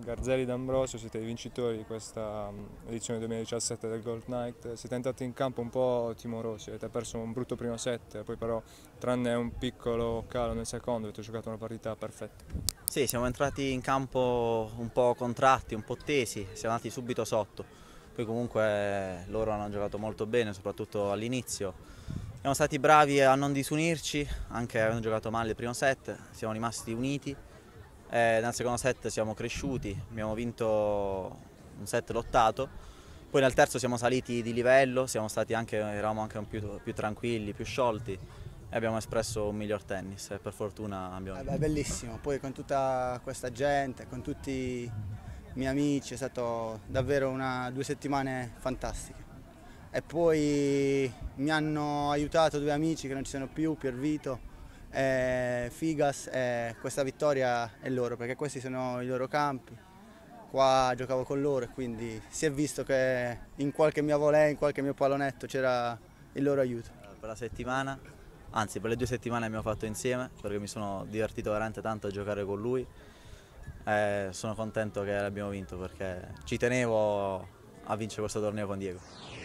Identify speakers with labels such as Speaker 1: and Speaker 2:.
Speaker 1: Garzelli D'Ambrosio, siete i vincitori di questa mm, edizione 2017 del Gold Night. Siete entrati in campo un po' timorosi, avete perso un brutto primo set, poi però tranne un piccolo calo nel secondo avete giocato una partita perfetta. Sì, siamo entrati in campo un po' contratti, un po' tesi, siamo andati subito
Speaker 2: sotto. Poi comunque eh, loro hanno giocato molto bene, soprattutto all'inizio. Siamo stati bravi a non disunirci, anche avendo giocato male il primo set, siamo rimasti uniti eh, nel secondo set siamo cresciuti, abbiamo vinto un set lottato. Poi nel terzo siamo saliti di livello, anche, eravamo anche più, più, tranquilli, più sciolti e abbiamo espresso un miglior tennis e per fortuna abbiamo ah, vinto. È bellissimo,
Speaker 3: poi con tutta questa gente, con tutti i miei amici è stato davvero una, due settimane fantastiche. E poi mi hanno aiutato due amici che non ci sono più, Piervito eh, Figas eh, questa vittoria è loro perché questi sono i loro campi, qua giocavo con loro e quindi si è visto che in qualche mia volée, in qualche mio pallonetto c'era il loro aiuto. Eh, per la
Speaker 2: settimana, anzi per le due settimane abbiamo fatto insieme perché mi sono divertito veramente tanto a giocare con lui. Eh, sono contento che l'abbiamo vinto perché ci tenevo a vincere questo torneo con Diego.